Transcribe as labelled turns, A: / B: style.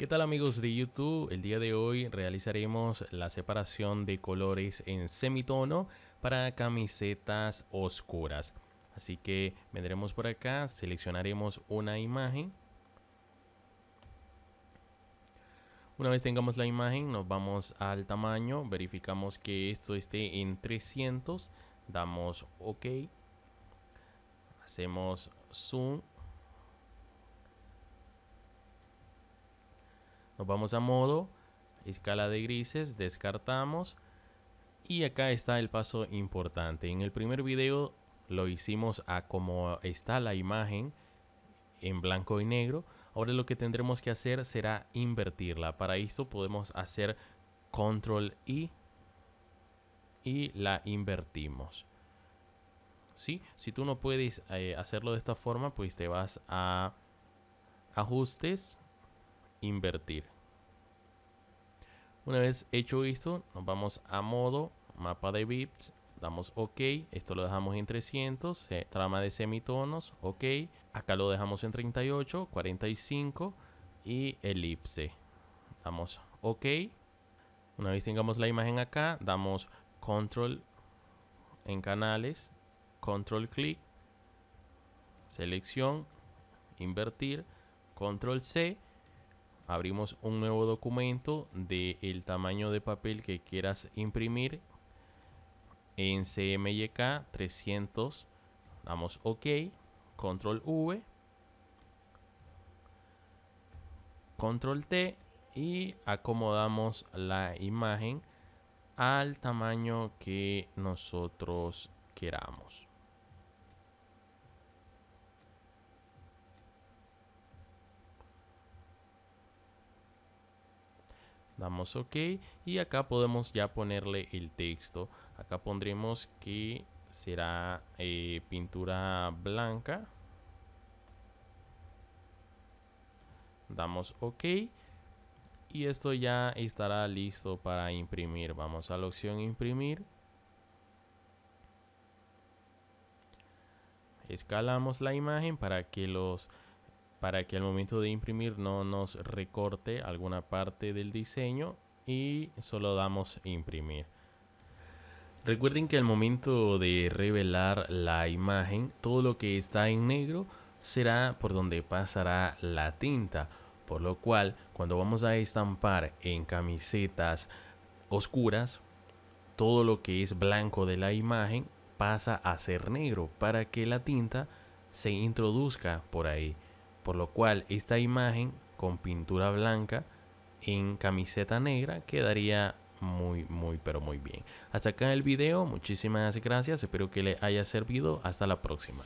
A: ¿Qué tal amigos de YouTube? El día de hoy realizaremos la separación de colores en semitono para camisetas oscuras. Así que vendremos por acá, seleccionaremos una imagen. Una vez tengamos la imagen nos vamos al tamaño, verificamos que esto esté en 300, damos OK, hacemos zoom Nos vamos a modo, escala de grises, descartamos. Y acá está el paso importante. En el primer video lo hicimos a como está la imagen en blanco y negro. Ahora lo que tendremos que hacer será invertirla. Para esto podemos hacer control I y la invertimos. Si tú no puedes eh, hacerlo de esta forma, pues te vas a ajustes, invertir. Una vez hecho esto, nos vamos a modo, mapa de bits, damos OK, esto lo dejamos en 300, trama de semitonos, OK, acá lo dejamos en 38, 45 y elipse. Damos OK. Una vez tengamos la imagen acá, damos control en canales, control clic, selección, invertir, control C abrimos un nuevo documento del tamaño de papel que quieras imprimir en CMYK 300 damos OK control V control T y acomodamos la imagen al tamaño que nosotros queramos damos ok y acá podemos ya ponerle el texto acá pondremos que será eh, pintura blanca damos ok y esto ya estará listo para imprimir vamos a la opción imprimir escalamos la imagen para que los para que al momento de imprimir no nos recorte alguna parte del diseño y solo damos imprimir. Recuerden que al momento de revelar la imagen, todo lo que está en negro será por donde pasará la tinta, por lo cual cuando vamos a estampar en camisetas oscuras, todo lo que es blanco de la imagen pasa a ser negro para que la tinta se introduzca por ahí. Por lo cual esta imagen con pintura blanca en camiseta negra quedaría muy, muy, pero muy bien. Hasta acá el video, muchísimas gracias, espero que le haya servido, hasta la próxima.